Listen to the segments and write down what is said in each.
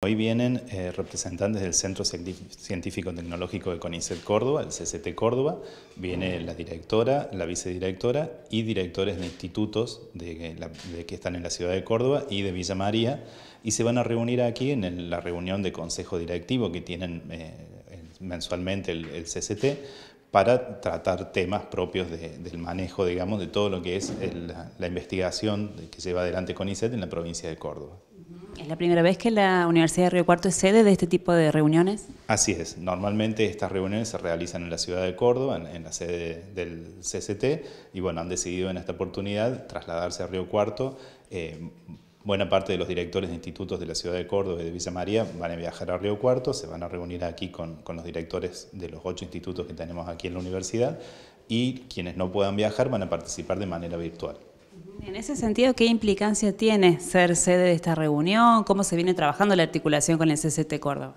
Hoy vienen eh, representantes del Centro Científico Tecnológico de CONICET Córdoba, el CCT Córdoba, viene la directora, la vicedirectora y directores de institutos eh, de, que están en la ciudad de Córdoba y de Villa María y se van a reunir aquí en la reunión de consejo directivo que tienen eh, mensualmente el, CCT para tratar temas propios del manejo, digamos, de todo lo que es la investigación que lleva adelante CONICET en la provincia de Córdoba. ¿Es la primera vez que la Universidad de Río Cuarto es sede de este tipo de reuniones? Así es. Normalmente estas reuniones se realizan en la ciudad de Córdoba, en, la sede del CCT, y bueno, han decidido en esta oportunidad trasladarse a Río Cuarto. Eh, buena parte de los directores de institutos de la ciudad de Córdoba y de Villa María van a viajar a Río Cuarto, se van a reunir aquí con, con los directores de los ocho institutos que tenemos aquí en la universidad y quienes no puedan viajar van a participar de manera virtual. En ese sentido, ¿qué implicancia tiene ser sede de esta reunión? ¿Cómo se viene trabajando la articulación con el CCT Córdoba?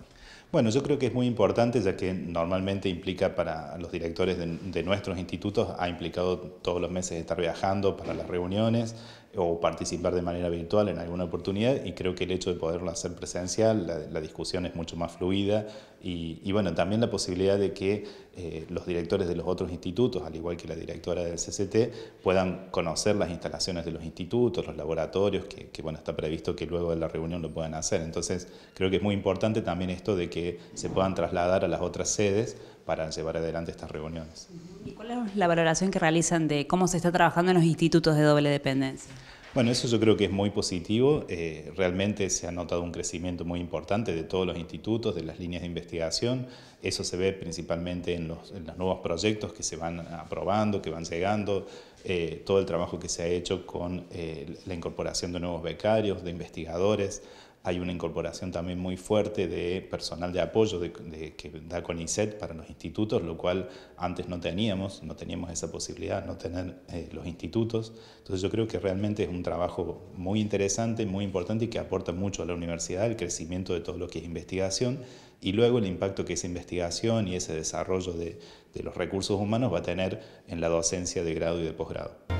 Bueno, yo creo que es muy importante, ya que normalmente implica para los directores de, nuestros institutos, ha implicado todos los meses estar viajando para las reuniones o participar de manera virtual en alguna oportunidad y creo que el hecho de poderlo hacer presencial, la, discusión es mucho más fluida y, bueno, también la posibilidad de que eh, los directores de los otros institutos, al igual que la directora del CCT, puedan conocer las instalaciones de los institutos, los laboratorios, que, que bueno, está previsto que luego de la reunión lo puedan hacer. Entonces, creo que es muy importante también esto de que se puedan trasladar a las otras sedes para llevar adelante estas reuniones. ¿Y cuál es la valoración que realizan de cómo se está trabajando en los institutos de doble dependencia? Bueno, eso yo creo que es muy positivo. Eh, realmente se ha notado un crecimiento muy importante de todos los institutos, de las líneas de investigación. Eso se ve principalmente en los, nuevos proyectos que se van aprobando, que van llegando, eh, todo el trabajo que se ha hecho con eh, la incorporación de nuevos becarios, de investigadores. Hay una incorporación también muy fuerte de personal de apoyo que da CONICET para los institutos, lo cual antes no teníamos, no teníamos esa posibilidad, no tener eh, los institutos. Entonces yo creo que realmente es un trabajo muy interesante, muy importante y que aporta mucho a la universidad, el crecimiento de todo lo que es investigación y luego el impacto que esa investigación y ese desarrollo de los recursos humanos va a tener en la docencia de grado y de posgrado.